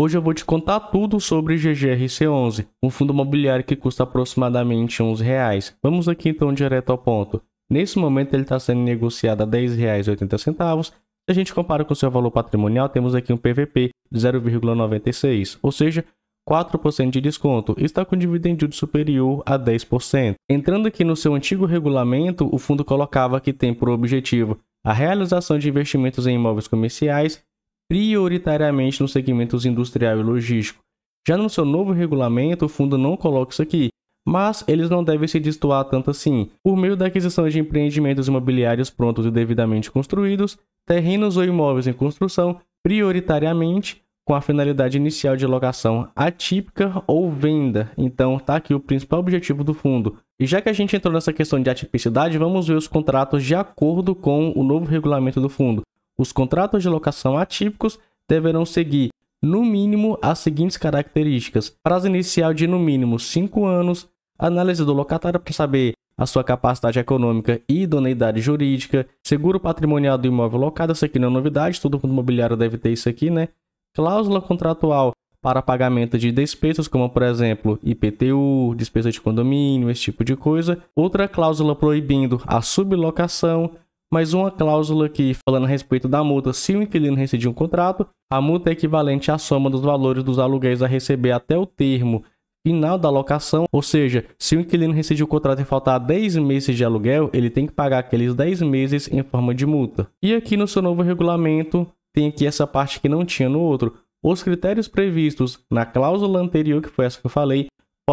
Hoje eu vou te contar tudo sobre GGRC11, um fundo imobiliário que custa aproximadamente 11 reais. Vamos aqui então direto ao ponto. Nesse momento ele está sendo negociado a R$ 10,80. Se a gente compara com o seu valor patrimonial, temos aqui um PVP de 0,96, ou seja, 4% de desconto, está com dividend yield superior a 10%. Entrando aqui no seu antigo regulamento, o fundo colocava que tem por objetivo a realização de investimentos em imóveis comerciais prioritariamente nos segmentos industrial e logístico. Já no seu novo regulamento, o fundo não coloca isso aqui, mas eles não devem se destoar tanto assim. Por meio da aquisição de empreendimentos imobiliários prontos e devidamente construídos, terrenos ou imóveis em construção, prioritariamente com a finalidade inicial de locação atípica ou venda. Então, tá aqui o principal objetivo do fundo. E já que a gente entrou nessa questão de atipicidade, vamos ver os contratos de acordo com o novo regulamento do fundo. Os contratos de locação atípicos deverão seguir, no mínimo, as seguintes características: prazo inicial de no mínimo 5 anos, análise do locatário para saber a sua capacidade econômica e idoneidade jurídica, seguro patrimonial do imóvel locado, isso aqui não é novidade, todo mundo imobiliário deve ter isso aqui, né? Cláusula contratual para pagamento de despesas, como por exemplo IPTU, despesa de condomínio, esse tipo de coisa. Outra cláusula proibindo a sublocação, mas uma cláusula que, falando a respeito da multa, se o inquilino rescindir um contrato, a multa é equivalente à soma dos valores dos aluguéis a receber até o termo final da locação, ou seja, se o inquilino rescindir o contrato e faltar 10 meses de aluguel, ele tem que pagar aqueles 10 meses em forma de multa. E aqui no seu novo regulamento tem aqui essa parte que não tinha no outro. Os critérios previstos na cláusula anterior, que foi essa que eu falei,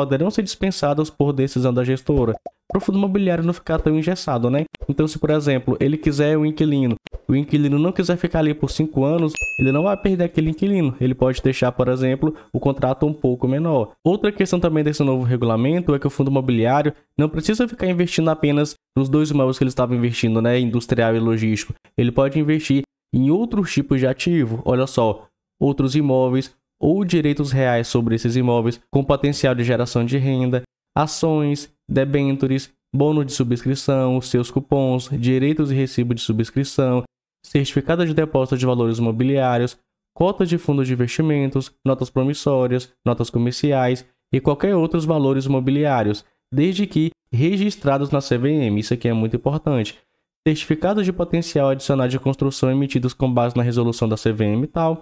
poderão ser dispensadas por decisão da gestora, para o fundo imobiliário não ficar tão engessado, né? Então, se por exemplo, ele quiser o inquilino, o inquilino não quiser ficar ali por 5 anos, ele não vai perder aquele inquilino. Ele pode deixar, por exemplo, o contrato um pouco menor. Outra questão também desse novo regulamento é que o fundo imobiliário não precisa ficar investindo apenas nos dois imóveis que ele estava investindo, né, industrial e logístico. Ele pode investir em outros tipos de ativo. Olha só, outros imóveis, ou direitos reais sobre esses imóveis com potencial de geração de renda, ações, debêntures, bônus de subscrição, seus cupons, direitos e recibo de subscrição, certificado de depósito de valores imobiliários, cotas de fundos de investimentos, notas promissórias, notas comerciais e qualquer outros valores imobiliários, desde que registrados na CVM. Isso aqui é muito importante. Certificados de potencial adicional de construção emitidos com base na resolução da CVM e tal,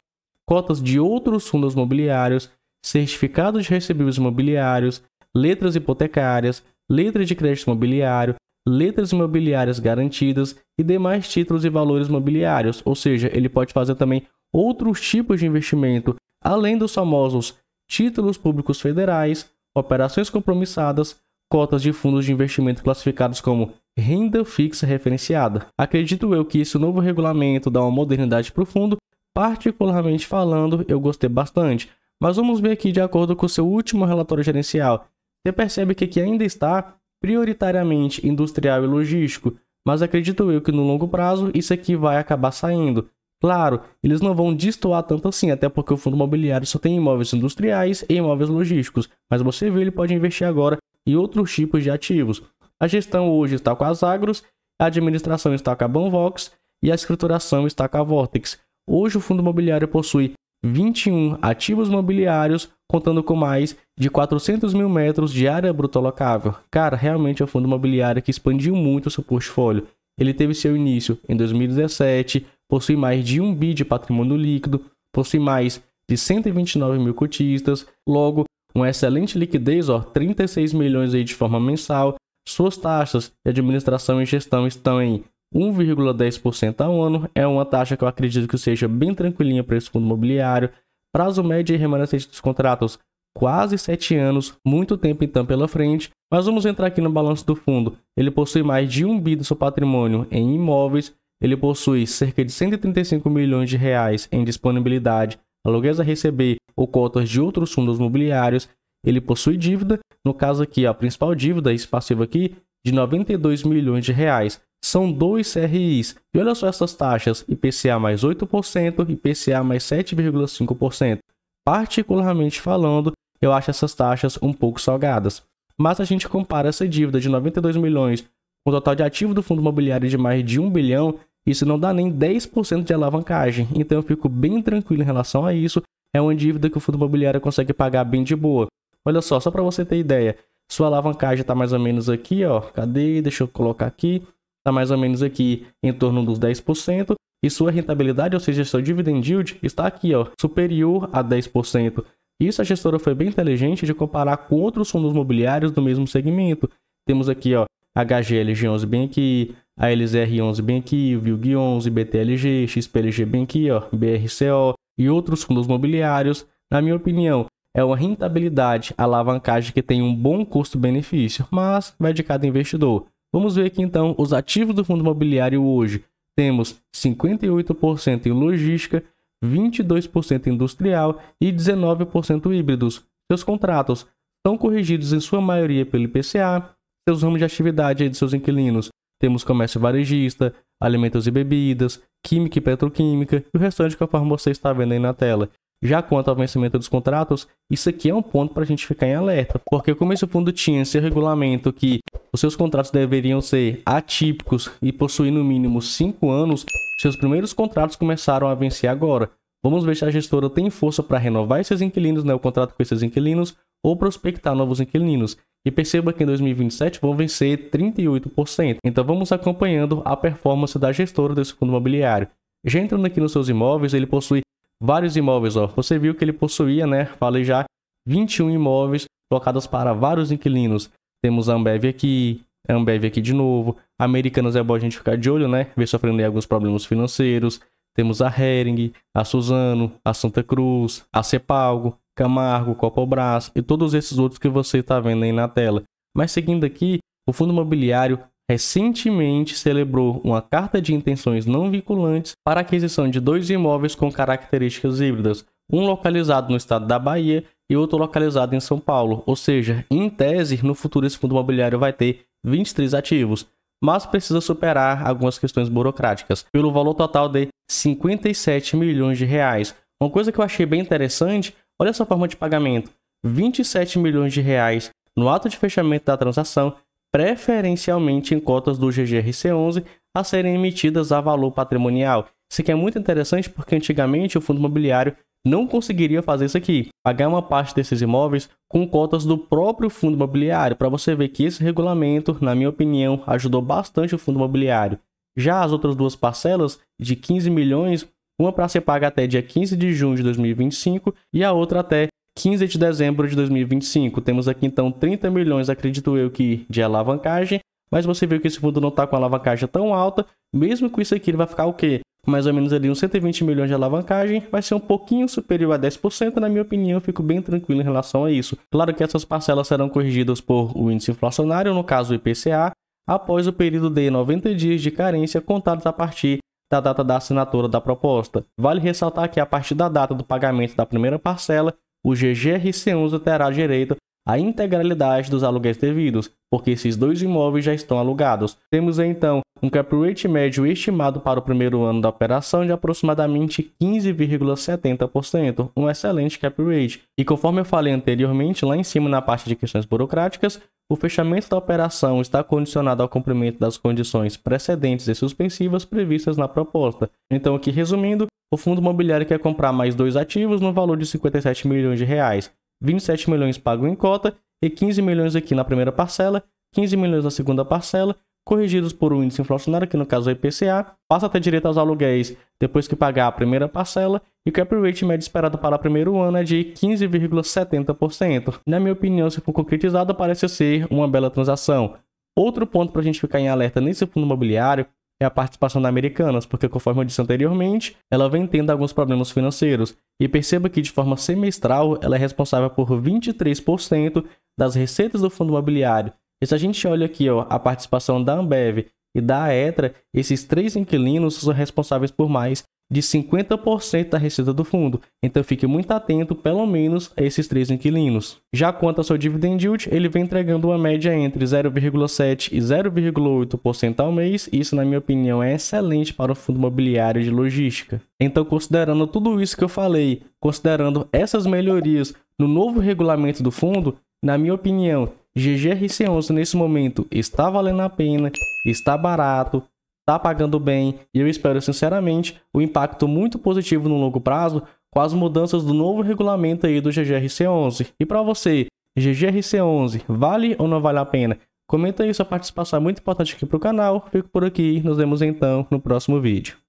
cotas de outros fundos mobiliários, certificados de recebíveis mobiliários, letras hipotecárias, letras de crédito imobiliário, letras imobiliárias garantidas e demais títulos e valores mobiliários, ou seja, ele pode fazer também outros tipos de investimento, além dos famosos títulos públicos federais, operações compromissadas, cotas de fundos de investimento classificados como renda fixa referenciada. Acredito eu que esse novo regulamento dá uma modernidade para o fundo Particularmente falando, eu gostei bastante. Mas vamos ver aqui de acordo com o seu último relatório gerencial. Você percebe que aqui ainda está prioritariamente industrial e logístico, mas acredito eu que no longo prazo isso aqui vai acabar saindo. Claro, eles não vão destoar tanto assim, até porque o fundo imobiliário só tem imóveis industriais e imóveis logísticos, mas você vê, ele pode investir agora em outros tipos de ativos. A gestão hoje está com as Agros, a administração está com a Banvox e a escrituração está com a Vortex. Hoje o fundo imobiliário possui 21 ativos mobiliários, contando com mais de 400 mil metros de área bruta locável. Cara, realmente é um fundo imobiliário que expandiu muito o seu portfólio. Ele teve seu início em 2017, possui mais de 1 bi de patrimônio líquido, possui mais de 129 mil cotistas, logo, uma excelente liquidez, ó, 36 milhões aí de forma mensal. Suas taxas de administração e gestão estão em 1,10% ao ano. É uma taxa que eu acredito que seja bem tranquilinha para esse fundo imobiliário. Prazo médio e remanescente dos contratos, quase 7 anos, muito tempo então pela frente. Mas vamos entrar aqui no balanço do fundo. Ele possui mais de um bi do seu patrimônio em imóveis. Ele possui cerca de 135 milhões de reais em disponibilidade, aluguéis a receber ou cotas de outros fundos imobiliários. Ele possui dívida, no caso aqui a principal dívida, esse passivo aqui, de 92 milhões de reais são dois CRIs. E olha só essas taxas: IPCA mais 8%, IPCA mais 7,5%. Particularmente falando, eu acho essas taxas um pouco salgadas. Mas a gente compara essa dívida de 92 milhões com o total de ativo do fundo imobiliário de mais de 1 bilhão, isso não dá nem 10% de alavancagem. Então eu fico bem tranquilo em relação a isso. É uma dívida que o fundo imobiliário consegue pagar bem de boa. Olha só, só para você ter ideia, sua alavancagem está mais ou menos aqui, ó. Cadê? Deixa eu colocar aqui está mais ou menos aqui em torno dos 10%, e sua rentabilidade, ou seja, seu dividend yield, está aqui, ó, superior a 10%. Isso a gestora foi bem inteligente de comparar com outros fundos imobiliários do mesmo segmento. Temos aqui, ó, HGLG11 bem aqui, a LZR11 bem aqui, VILG11, BTLG, XPLG bem aqui, ó, BRCO e outros fundos imobiliários. Na minha opinião, é uma rentabilidade, alavancagem que tem um bom custo-benefício, mas vai de cada investidor. Vamos ver aqui então os ativos do fundo imobiliário hoje. Temos 58% em logística, 22% industrial e 19% híbridos. Seus contratos são corrigidos em sua maioria pelo IPCA. Seus ramos de atividade e de seus inquilinos temos comércio varejista, alimentos e bebidas, química e petroquímica e o restante que a forma você está vendo aí na tela. Já quanto ao vencimento dos contratos, isso aqui é um ponto para a gente ficar em alerta, porque como esse fundo tinha esse regulamento que os seus contratos deveriam ser atípicos e possuir no mínimo 5 anos, seus primeiros contratos começaram a vencer agora. Vamos ver se a gestora tem força para renovar esses inquilinos, né, o contrato com esses inquilinos, ou prospectar novos inquilinos. E perceba que em 2027 vão vencer 38%. Então vamos acompanhando a performance da gestora desse fundo imobiliário. Já entrando aqui nos seus imóveis, ele possui vários imóveis. Ó. Você viu que ele possuía, né? Falei já, 21 imóveis colocados para vários inquilinos. Temos a Ambev aqui, a Ambev aqui de novo. Americanas é bom a gente ficar de olho, né? Ver sofrendo alguns problemas financeiros. Temos a Hering, a Suzano, a Santa Cruz, a Cepalgo, Camargo, Copobras e todos esses outros que você está vendo aí na tela. Mas seguindo aqui, o fundo imobiliário recentemente celebrou uma carta de intenções não vinculantes para aquisição de dois imóveis com características híbridas, um localizado no estado da Bahia e outro localizado em São Paulo. Ou seja, em tese, no futuro esse fundo imobiliário vai ter 23 ativos, mas precisa superar algumas questões burocráticas, pelo valor total de 57 milhões de reais. Uma coisa que eu achei bem interessante, olha essa forma de pagamento: 27 milhões de reais no ato de fechamento da transação preferencialmente em cotas do GGRC11 a serem emitidas a valor patrimonial. Isso aqui é muito interessante porque antigamente o fundo imobiliário não conseguiria fazer isso aqui, pagar uma parte desses imóveis com cotas do próprio fundo imobiliário, para você ver que esse regulamento, na minha opinião, ajudou bastante o fundo imobiliário. Já as outras duas parcelas, de 15 milhões, uma para ser paga até dia 15 de junho de 2025 e a outra até 15 de dezembro de 2025. Temos aqui então 30 milhões, acredito eu, que de alavancagem, mas você viu que esse fundo não está com alavancagem tão alta, mesmo com isso aqui ele vai ficar o quê? Mais ou menos ali uns 120 milhões de alavancagem, vai ser um pouquinho superior a 10%, na minha opinião, eu fico bem tranquilo em relação a isso. Claro que essas parcelas serão corrigidas por o índice inflacionário, no caso o IPCA, após o período de 90 dias de carência contados a partir da data da assinatura da proposta. Vale ressaltar que a partir da data do pagamento da primeira parcela, o GGRC11 terá direito a integralidade dos aluguéis devidos, porque esses dois imóveis já estão alugados. Temos então um cap rate médio estimado para o primeiro ano da operação de aproximadamente 15,70%, um excelente cap rate. E conforme eu falei anteriormente, lá em cima na parte de questões burocráticas, o fechamento da operação está condicionado ao cumprimento das condições precedentes e suspensivas previstas na proposta. Então, aqui resumindo, o fundo imobiliário quer comprar mais dois ativos no valor de 57 milhões de reais. 27 milhões pago em cota e 15 milhões aqui na primeira parcela, 15 milhões na segunda parcela, corrigidos por um índice inflacionário, que no caso é o IPCA, passa a ter direito aos aluguéis depois que pagar a primeira parcela e o cap rate médio esperado para o primeiro ano é de 15,70%. Na minha opinião, se for concretizado, parece ser uma bela transação. Outro ponto para a gente ficar em alerta nesse fundo imobiliário é a participação da Americanas, porque, conforme eu disse anteriormente, ela vem tendo alguns problemas financeiros. E perceba que, de forma semestral, ela é responsável por 23% das receitas do fundo imobiliário. E se a gente olha aqui ó, a participação da Ambev e da Etra, esses três inquilinos são responsáveis por mais de 50% da receita do fundo, então fique muito atento pelo menos a esses três inquilinos. Já quanto ao seu dividend yield, ele vem entregando uma média entre 0,7 e 0,8% ao mês, isso na minha opinião é excelente para o fundo imobiliário de logística. Então considerando tudo isso que eu falei, considerando essas melhorias no novo regulamento do fundo, na minha opinião, GGRC11 nesse momento está valendo a pena, está barato, está pagando bem e eu espero sinceramente o impacto muito positivo no longo prazo com as mudanças do novo regulamento aí do GGRC11. E para você, GGRC11, vale ou não vale a pena? Comenta aí sua participação, é muito importante aqui para o canal. Fico por aqui, nos vemos então no próximo vídeo.